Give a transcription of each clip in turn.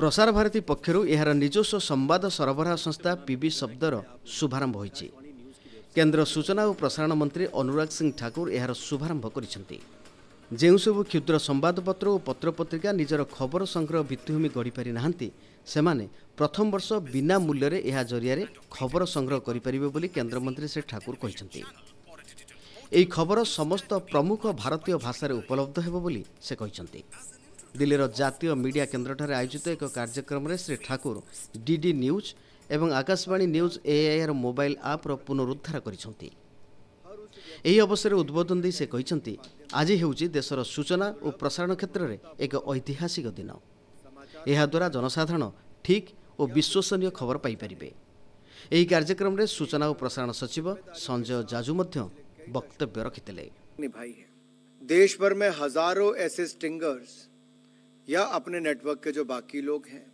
ପ୍ରସାର ଭାରତୀ ପକ୍ଷରୁ ଏହାର ନିଜସ୍ୱ ସମ୍ବାଦ ସରବରାହ ସଂସ୍ଥା ପିବି ଶବ୍ଦର ଶୁଭାରମ୍ଭ ହୋଇଛି କେନ୍ଦ୍ର ସୂଚନା ଓ ପ୍ରସାରଣ ମନ୍ତ୍ରୀ ଅନୁରାଗ ସିଂ ଠାକୁର ଏହାର ଶୁଭାରମ୍ଭ କରିଛନ୍ତି ଯେଉଁସବୁ କ୍ଷୁଦ୍ର ସମ୍ବାଦପତ୍ର ଓ ପତ୍ରପତ୍ରିକା ନିଜର ଖବର ସଂଗ୍ରହ ଭିତ୍ତିଭୂମି ଗଢ଼ିପାରି ନାହାନ୍ତି ସେମାନେ ପ୍ରଥମ ବର୍ଷ ବିନା ମୂଲ୍ୟରେ ଏହା ଜରିଆରେ ଖବର ସଂଗ୍ରହ କରିପାରିବେ ବୋଲି କେନ୍ଦ୍ରମନ୍ତ୍ରୀ ଶ୍ରୀ ଠାକୁର କହିଛନ୍ତି ଏହି ଖବର ସମସ୍ତ ପ୍ରମୁଖ ଭାରତୀୟ ଭାଷାରେ ଉପଲବ୍ଧ ହେବ ବୋଲି ସେ କହିଛନ୍ତି ଦିଲ୍ଲୀର ଜାତୀୟ ମିଡ଼ିଆ କେନ୍ଦ୍ରଠାରେ ଆୟୋଜିତ ଏକ କାର୍ଯ୍ୟକ୍ରମରେ ଶ୍ରୀ ଠାକୁର ଡିଡି ନ୍ୟୁଜ୍ ଏବଂ ଆକାଶବାଣୀ ନ୍ୟୁଜ୍ ଏଆଇଆର୍ ମୋବାଇଲ୍ ଆପ୍ର ପୁନରୁଦ୍ଧାର କରିଛନ୍ତି ଏହି ଅବସରରେ ଉଦ୍ବୋଧନ ଦେଇ ସେ କହିଛନ୍ତି ଆଜି ହେଉଛି ଦେଶର ସୂଚନା ଓ ପ୍ରସାରଣ କ୍ଷେତ୍ରରେ ଏକ ଐତିହାସିକ ଦିନ ଏହାଦ୍ୱାରା ଜନସାଧାରଣ ଠିକ୍ ଓ ବିଶ୍ୱସନୀୟ ଖବର ପାଇପାରିବେ ଏହି କାର୍ଯ୍ୟକ୍ରମରେ ସୂଚନା ଓ ପ୍ରସାରଣ ସଚିବ ସଞ୍ଜୟ ଜାଜୁ ମଧ୍ୟ ବକ୍ତବ୍ୟ ରଖିଥିଲେ ଦେଶଭର ମେ ହଜାରୋ ଏସ୍ଏସ୍ ଟିଙ୍ଗର୍ସ या अपने नेटवर्क के जो बाकी लोग हैं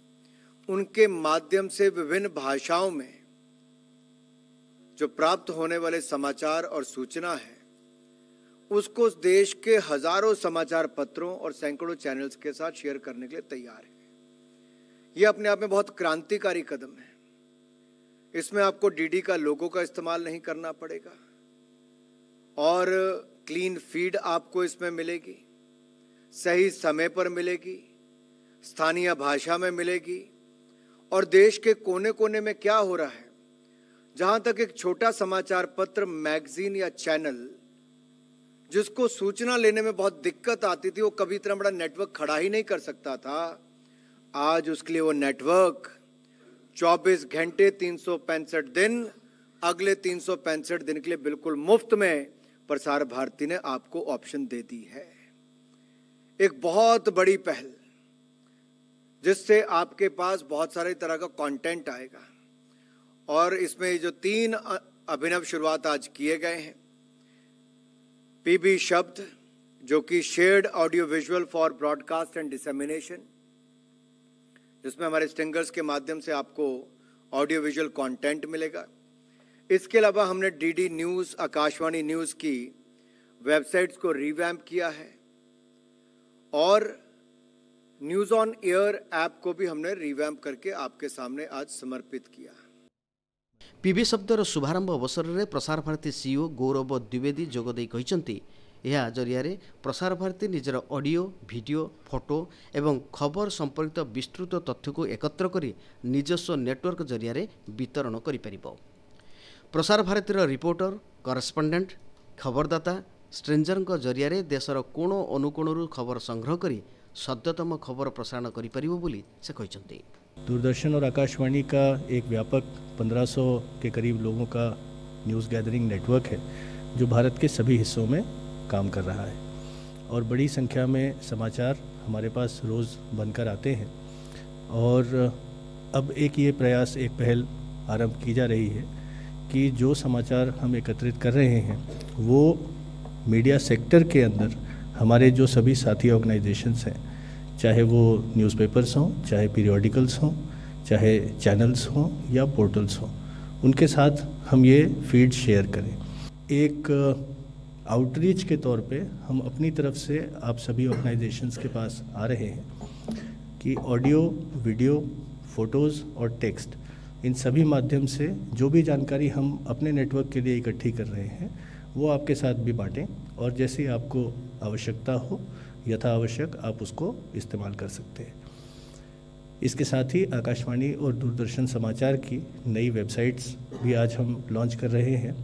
उनके माध्यम से विभिन्न भाषाओं में जो प्राप्त होने वाले समाचार और सूचना है उसको देश के हजारों समाचार पत्रों और सैकड़ों चैनल्स के साथ शेयर करने के लिए तैयार है यह अपने आप में बहुत क्रांतिकारी कदम है इसमें आपको डीडी का लोगो का इस्तेमाल नहीं करना पड़ेगा और क्लीन फीड आपको इसमें मिलेगी सही समय पर मिलेगी स्थानीय भाषा में मिलेगी और देश के कोने कोने में क्या हो रहा है जहां तक एक छोटा समाचार पत्र मैगजीन या चैनल जिसको सूचना लेने में बहुत दिक्कत आती थी वो कभी इतना बड़ा नेटवर्क खड़ा ही नहीं कर सकता था आज उसके लिए वो नेटवर्क 24 घंटे तीन दिन अगले तीन दिन के लिए बिल्कुल मुफ्त में प्रसार भारती ने आपको ऑप्शन दे दी है एक बहुत बड़ी पहल जिससे आपके पास बहुत सारे तरह का कंटेंट आएगा और इसमें जो तीन अभिनव शुरुआत आज किए गए हैं पीबी शब्द जो कि shared audio visual for broadcast and dissemination जिसमें हमारे स्टिंगर्स के माध्यम से आपको ऑडियो विजुअल कंटेंट मिलेगा इसके अलावा हमने डीडी न्यूज़ आकाशवाणी न्यूज़ की वेबसाइट्स को रिवैम्प किया है और न्यूज ऑन एयर ऐप को भी हमने रिवैम्प करके आपके सामने आज समर्पित किया ପିଭି ଶବ୍ଦର ଶୁଭାରମ୍ଭ ଅବସରରେ ପ୍ରସାରଭାରତୀ ସିଇଓ ଗୌରବ ଦ୍ୱିବେଦୀ ଯୋଗଦେଇ କହିଛନ୍ତି ଏହା ଜରିଆରେ ପ୍ରସାରଭାରତୀ ନିଜର ଅଡ଼ିଓ ଭିଡ଼ିଓ ଫଟୋ ଏବଂ ଖବର ସମ୍ପର୍କିତ ବିସ୍ତୃତ ତଥ୍ୟକୁ ଏକତ୍ର କରି ନିଜସ୍ୱ ନେଟୱାର୍କ ଜରିଆରେ ବିତରଣ କରିପାରିବ ପ୍ରସାରଭାରତୀର ରିପୋର୍ଟର କରେସ୍ପଣ୍ଡେଣ୍ଟ ଖବରଦାତା स्ट्रेंजर जरिया देशर कोण अनुकोण खबर संग्रह कर सद्यतम खबर प्रसारण କରିପାରିବ दूरदर्शन और आकाशवाणी का एक व्यापक 1500 के करीब लोगों का न्यूज़ गैदरिंग नेटवर्क है जो भारत के सभी हिस्सों में काम कर रहा है और बड़ी संख्या में समाचार हमारे पास रोज़ बनकर आते हैं और अब एक ये प्रयास एक पहल आरंभ की जा रही है कि जो समाचार हम एकत्रित कर रहे हैं वो मीडिया सेक्टर के अंदर हमारे जो सभी साथी ऑर्गेनाइजेशंस हैं चाहे वो न्यूज़पेपर्स हों चाहे पीरियोडिकल्स हों चाहे चैनल्स हों या पोर्टल्स हों उनके साथ हम ये फीड शेयर करें एक आउटरीच के तौर पे हम अपनी तरफ से आप सभी ऑर्गेनाइजेशंस के पास आ रहे हैं कि ऑडियो वीडियो फ़ोटोज़ और टेक्स्ट इन सभी माध्यम से जो भी जानकारी हम अपने नेटवर्क के लिए इकट्ठी कर रहे हैं वो आपके साथ भी बाँटें और जैसे आपको आवश्यकता हो यथा आवश्यक आप उसको इस्तेमाल कर सकते हैं इसके साथ ही आकाशवाणी और दूरदर्शन समाचार की नई वेबसाइट्स भी आज हम लॉन्च कर रहे हैं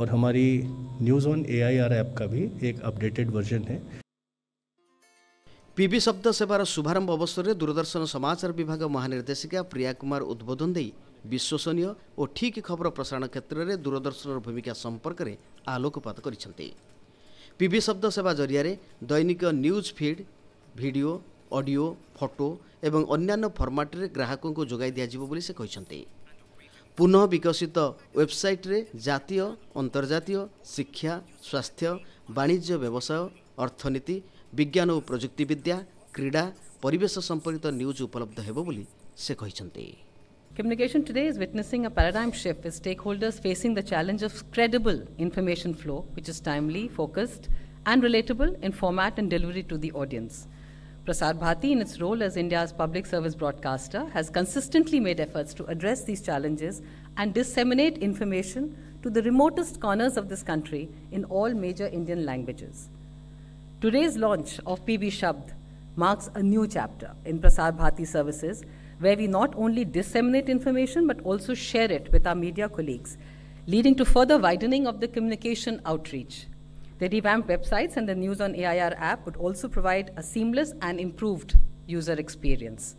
और हमारी news on A I R app का भी एक अपडेटेड वर्जन है पिभि शब्द सेवार शुभारम्भ अवसर दूरदर्शन समाचार विभाग महानिर्देशिक प्रिया कुमार उद्बोधन विश्वसनीय ओ ठिक खबर प्रसारण क्षेत्रले दूरदर्शनर भूमिका सम्पर्कले आलोपत गरिब्देवा दैनिक न्यूज फिड भिडियो अडियो फटो ए अन्य फर्माट्रे ग्राहकको से कहिछन्ते पुनः विकसित बिकसित जातीय जजातीय शिक्षा स्वास्थ्य वाणिज्य व्यवसाय अर्थनीति ବିଜ୍ଞାନ ଓ ପ୍ରଯୁକ୍ତିବିଦ୍ୟା କ୍ରୀଡ଼ା ପରିବେଶ ସମ୍ପର୍କିତ ନ୍ୟୁଜ୍ ଉପଲବ୍ଧ ହେବ ବୋଲି ସେ କହିଛନ୍ତି Communication today is witnessing a paradigm shift with stakeholders facing the challenge of credible information flow, which is timely, focused, and relatable in format and delivery to the audience. Prasad Bharati, in its role as India's public service broadcaster, has consistently made efforts to address these challenges and disseminate information to the remotest corners of this country in all major Indian languages. Today's launch of PB Shabd marks a new chapter in Prasar Bharati services where we not only disseminate information but also share it with our media colleagues, leading to further widening of the communication outreach. The revamped websites and the news on AIR app would also provide a seamless and improved user experience.